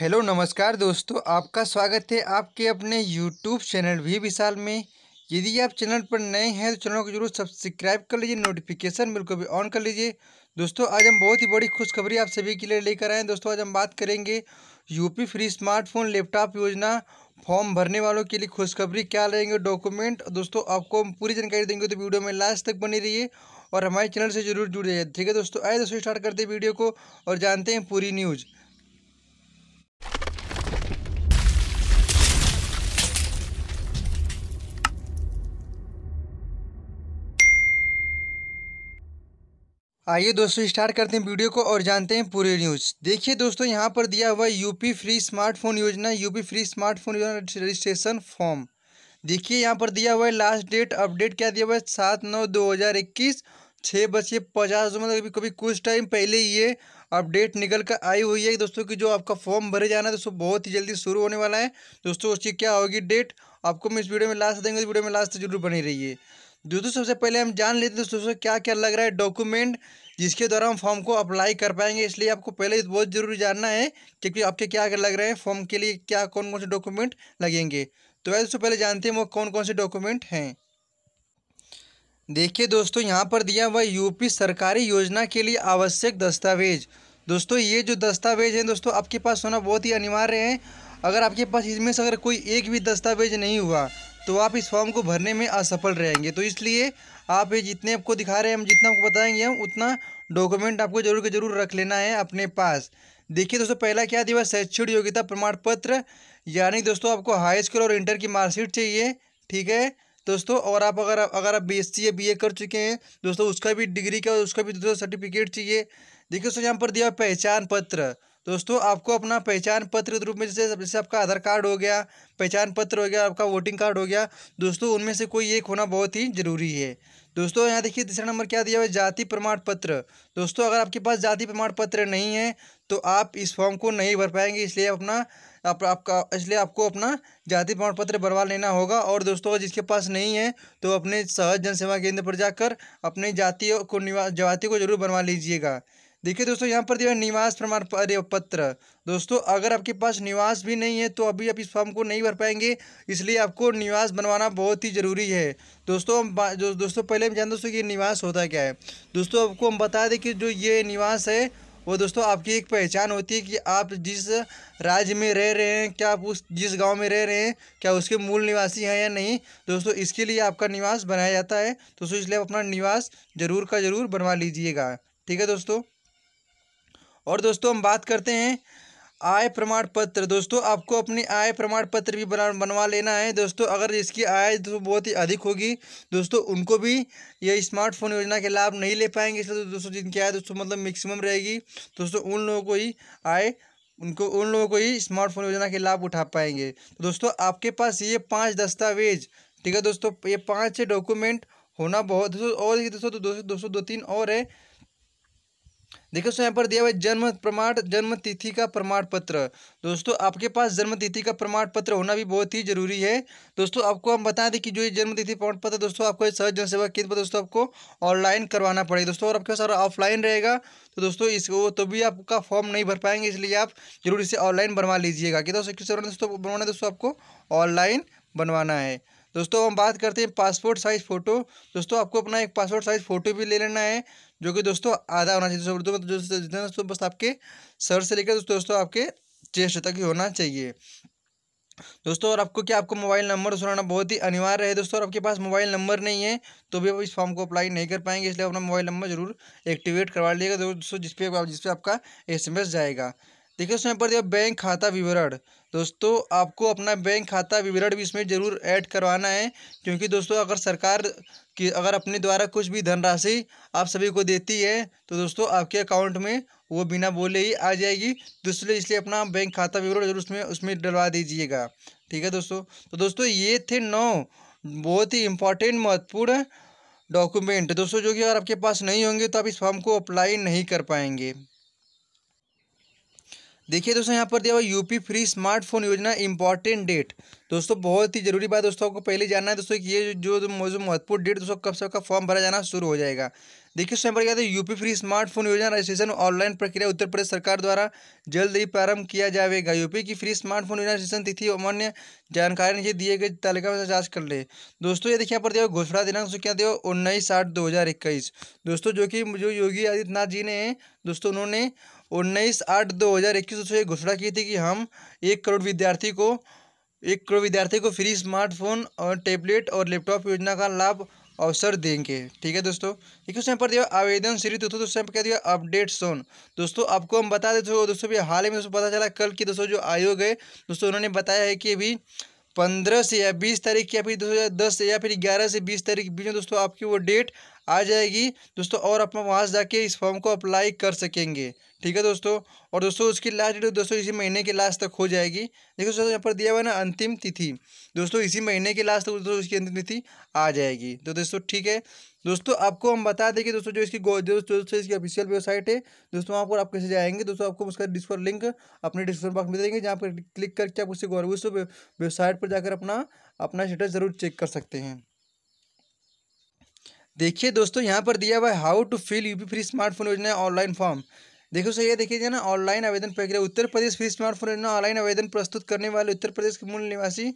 hello नमस्कार दोस्तों आपका स्वागत है आपके अपने यूट्यूब चैनल भी विशाल में यदि आप चैनल पर नए हैं तो चैनल को जरूर सब्सक्राइब कर लीजिए नोटिफिकेशन बिल को भी ऑन कर लीजिए दोस्तों आज हम बहुत ही बड़ी खुशखबरी आप सभी के लिए लेकर आए हैं दोस्तों आज हम बात करेंगे यूपी फ्री स्मार्टफोन लैपटॉप योजना फॉर्म भरने वालों के लिए खुशखबरी क्या रहेंगे डॉक्यूमेंट दोस्तों आपको हम पूरी जानकारी देंगे तो वीडियो में लास्ट तक बनी रहिए और हमारे चैनल से जरूर जुड़ ठीक है दोस्तों आए दोस्तों स्टार्ट करते हैं वीडियो को और जानते हैं पूरी न्यूज़ आइए दोस्तों स्टार्ट करते हैं वीडियो को और जानते हैं पूरी न्यूज़ देखिए दोस्तों यहाँ पर दिया हुआ यूपी फ्री स्मार्टफोन योजना यूपी फ्री स्मार्टफोन योजना रजिस्ट्रेशन फॉर्म देखिए यहाँ पर दिया हुआ है लास्ट डेट अपडेट क्या दिया हुआ है सात नौ दो हज़ार इक्कीस छः बजे पचास मतलब कभी कभी कुछ टाइम पहले ये अपडेट निकल कर आई हुई है दोस्तों की जो आपका फॉर्म भरे जाना है दोस्तों बहुत ही जल्दी शुरू होने वाला है दोस्तों उसकी क्या होगी डेट आपको मैं इस वीडियो में लास्ट देंगे इस वीडियो में लास्ट जरूर बनी रही दोस्तों सबसे पहले हम जान लेते हैं दोस्तों क्या क्या लग रहा है डॉक्यूमेंट जिसके द्वारा हम फॉर्म को अप्लाई कर पाएंगे इसलिए आपको पहले बहुत ज़रूरी जानना है क्योंकि आपके क्या क्या लग रहे हैं फॉर्म के लिए क्या कौन कौन से डॉक्यूमेंट लगेंगे तो वह दोस्तों पहले जानते हैं वो कौन कौन से डॉक्यूमेंट हैं देखिए दोस्तों यहाँ पर दिया हुआ यूपी सरकारी योजना के लिए आवश्यक दस्तावेज दोस्तों ये जो दस्तावेज हैं दोस्तों आपके पास होना बहुत ही अनिवार्य है अगर आपके पास इसमें से अगर कोई एक भी दस्तावेज नहीं हुआ तो आप इस फॉर्म को भरने में असफल रहेंगे तो इसलिए आप ये जितने आपको दिखा रहे हैं हम जितना आपको बताएंगे हम उतना डॉक्यूमेंट आपको जरूर के जरूर रख लेना है अपने पास देखिए दोस्तों पहला क्या दिया शैक्षणिक योग्यता प्रमाण पत्र यानी दोस्तों आपको हाई स्कूल और इंटर की मार्कशीट चाहिए ठीक है दोस्तों और आप अगर अगर आप सी या ए कर चुके हैं दोस्तों उसका भी डिग्री का उसका भी दोस्तों सर्टिफिकेट चाहिए देखिए दोस्तों यहाँ पर दिया पहचान पत्र दोस्तों आपको अपना पहचान पत्र के रूप में जैसे जैसे आपका आधार कार्ड हो गया पहचान पत्र हो गया आपका वोटिंग कार्ड हो गया दोस्तों उनमें से कोई एक होना बहुत ही ज़रूरी है दोस्तों यहाँ देखिए तीसरा नंबर क्या दिया हुआ है जाति प्रमाण पत्र दोस्तों अगर आपके पास जाति प्रमाण पत्र नहीं है तो आप इस फॉर्म को नहीं भर पाएंगे इसलिए अपना आप, आपका इसलिए आपको अपना जाति प्रमाण पत्र बनवा लेना होगा और दोस्तों जिसके पास नहीं है तो अपने सहज जनसेवा केंद्र पर जाकर अपनी जाति को निवा जाति को जरूर बनवा लीजिएगा देखिए दोस्तों यहाँ पर दिया निवास प्रमाण पत्र दोस्तों अगर आपके पास निवास भी नहीं है तो अभी आप इस फॉर्म को नहीं भर पाएंगे इसलिए आपको निवास बनवाना बहुत ही ज़रूरी है दोस्तों हम जो दोस्तों पहले हम जानते दोस्तों कि निवास होता क्या है दोस्तों आपको हम बता दें कि जो ये निवास है वो दोस्तों आपकी एक पहचान होती है कि आप जिस राज्य में रह रहे हैं क्या आप उस जिस गांव में रह रहे हैं क्या उसके मूल निवासी हैं या नहीं दोस्तों इसके लिए आपका निवास बनाया जाता है दोस्तों इसलिए आप अपना निवास ज़रूर का ज़रूर बनवा लीजिएगा ठीक है दोस्तों और दोस्तों हम बात करते हैं आय प्रमाण पत्र दोस्तों आपको अपनी आय प्रमाण पत्र भी बना बनवा लेना है दोस्तों अगर इसकी आय तो बहुत ही अधिक होगी दोस्तों उनको भी ये स्मार्टफोन योजना के लाभ नहीं ले पाएंगे इसलिए तो दोस्तों जिनकी आय दोस्तों मतलब मैक्सिमम रहेगी दोस्तों उन लोगों को ही आय उनको उन लोगों को ही स्मार्टफोन योजना के लाभ उठा पाएंगे तो दोस्तों आपके पास ये पाँच दस्तावेज ठीक है दोस्तों ये पाँच डॉक्यूमेंट होना बहुत और दोस्तों तो दोस्तों दोस्तों दो तीन और है देखिए उसमें यहाँ पर दिया हुआ है जन्म प्रमाण जन्म तिथि का प्रमाण पत्र दोस्तों आपके पास जन्म तिथि का प्रमाण पत्र होना भी बहुत ही जरूरी है दोस्तों आपको हम बता दें कि जो ये जन्म तिथि प्रमाण पत्र दोस्तों आपको सहज जन सेवा केंद्र पर दोस्तों आपको ऑनलाइन करवाना पड़ेगा दोस्तों और आपके पास ऑफलाइन रहेगा तो दोस्तों इसको तो भी आपका फॉर्म नहीं भर पाएंगे इसलिए आप जरूर इसे ऑनलाइन बनवा लीजिएगा कि दोस्तों किस दोस्तों बनवाना दोस्तों आपको ऑनलाइन बनवाना है दोस्तों हम बात करते हैं पासपोर्ट साइज़ फ़ोटो दोस्तों आपको अपना एक पासपोर्ट साइज़ फ़ोटो भी ले लेना है जो कि दोस्तों आधा होना चाहिए दोस्तों मतलब जितना दोस्तों बस आपके सर से लेकर दोस्तों दोस्तों आपके चेस्ट तक ही होना चाहिए दोस्तों और आपको क्या आपको मोबाइल नंबर सुनाना बहुत ही अनिवार्य है दोस्तों और आपके पास मोबाइल नंबर नहीं है तो भी आप इस फॉर्म को अप्लाई नहीं कर पाएंगे इसलिए अपना मोबाइल नंबर जरूर एक्टिवेट करवा लीजिएगा दोस्तों जिसपे जिसपे आप जिस पे आपका एस जाएगा देखिए उसमें पर दिया बैंक खाता विवरण दोस्तों आपको अपना बैंक खाता विवरण भी इसमें ज़रूर ऐड करवाना है क्योंकि दोस्तों अगर सरकार की अगर अपने द्वारा कुछ भी धनराशि आप सभी को देती है तो दोस्तों आपके अकाउंट में वो बिना बोले ही आ जाएगी दूसरे इसलिए अपना बैंक खाता विवरण जरूर उसमें उसमें डलवा दीजिएगा ठीक है दोस्तों तो दोस्तों ये थे नौ बहुत ही इम्पोर्टेंट महत्वपूर्ण डॉक्यूमेंट दोस्तों जो कि अगर आपके पास नहीं होंगे तो आप इस फॉर्म को अप्लाई नहीं कर पाएंगे देखिए दोस्तों यहाँ पर दिया हुआ यूपी फ्री स्मार्टफोन योजना इंपॉर्टेंट डेट दोस्तों बहुत ही ज़रूरी बात दोस्तों आपको पहले जानना है दोस्तों कि ये जो मौजूद महत्वपूर्ण डेट दोस्तों कब से का फॉर्म भरा जाना शुरू हो जाएगा देखिए स्वयं पर क्या था यूपी फ्री स्मार्टफोन योजना रजिस्ट्रेशन ऑनलाइन प्रक्रिया उत्तर प्रदेश सरकार द्वारा जल्द ही प्रारंभ किया जाएगा यूपी की फ्री स्मार्टफोन योजना रजिस्ट्रेशन तिथि और अन्य जानकारी नीचे दिए गए तालिका में जांच कर ले दोस्तों ये देखिए यहाँ पर दिया घोषणा दिनांक क्या दिया उन्नीस आठ दो हज़ार इक्कीस दोस्तों जो कि जो योगी आदित्यनाथ जी ने दोस्तों उन्होंने उन्नीस आठ दो हज़ार इक्कीस दोस्तों ये घोषणा की थी कि हम एक करोड़ विद्यार्थी को एक करोड़ विद्यार्थी को फ्री स्मार्टफोन और टैबलेट और लैपटॉप योजना का लाभ अवसर देंगे ठीक है दोस्तों एक क्वेश्चन पर दिया आवेदन सीरीज दोस्तों दोस्तों पर क्या दिया अपडेट सोन दोस्तों आपको हम बता देते हो दोस्तों भी हाल ही में दोस्तों पता चला कल की दोस्तों जो आयोग है दोस्तों उन्होंने बताया है कि अभी पंद्रह से या बीस तारीख या फिर दो हज़ार दस या फिर ग्यारह से बीस तारीख के बीच में दोस्तों आपकी वो डेट आ जाएगी दोस्तों और अपन वहाँ से जाके इस फॉर्म को अप्लाई कर सकेंगे ठीक है दोस्तों और दोस्तों उसकी लास्ट डेट तो दोस्तों इसी महीने के लास्ट तक हो जाएगी देखो दोस्तों यहाँ पर दिया हुआ ना अंतिम तिथि दोस्तों इसी महीने के लास्ट तक दोस्तों उसकी अंतिम तिथि आ जाएगी तो दोस्तों ठीक है दोस्तों आपको हम बता देंगे दोस्तों जो इसकी दोस्तों इसकी ऑफिशियल वेबसाइट है दोस्तों वहाँ पर आप कैसे जाएंगे दोस्तों आपको उसका डिस्क्रिप्शन लिंक अपने डिस्क्रिप्शन बॉक्स में देंगे जहाँ पर क्लिक करके आप उससे गौरव वेबसाइट पर जाकर अपना अपना स्टेटस ज़रूर चेक कर सकते हैं देखिए दोस्तों यहाँ पर दिया हुआ है how to fill UP free smartphone योजना ऑनलाइन फॉर्म देखो सही ये देखिए ना ऑनलाइन आवेदन प्रक्रिया उत्तर प्रदेश फ्री स्मार्टफोन योजना ऑनलाइन आवेदन प्रस्तुत करने वाले उत्तर प्रदेश के मूल निवासी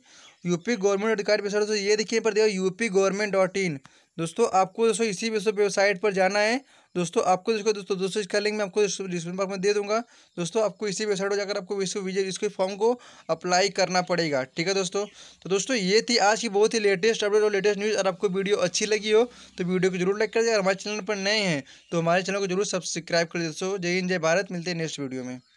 यूपी गवर्नमेंट अधिकारी वेबसाइट दोस्तों ये देखिए पर दिया यूपी गवर्नमेंट डॉट इन दोस्तों आपको दोस्तों इसी वेबसाइट पर जाना है दोस्तों आपको जिसको दोस्तों दोस्तों इसका लिंक मैं आपको डिस्क्रिप्शन बॉक्स में दे दूंगा दोस्तों आपको इसी वेबसाइट पर जाकर आपको विश्व विजय इसके फॉर्म को अप्लाई करना पड़ेगा ठीक है दोस्तों तो दोस्तों ये थी आज की बहुत ही लेटेस्ट अपडेट और लेटेस्ट न्यूज़ और आपको वीडियो अच्छी लगी हो तो वीडियो को जरूर लाइक कर दिया हमारे चैनल पर नए हैं तो हमारे चैनल को जरूर सब्सक्राइब कर दोस्तों जय हिंद जय भारत मिलते हैं नेक्स्ट वीडियो में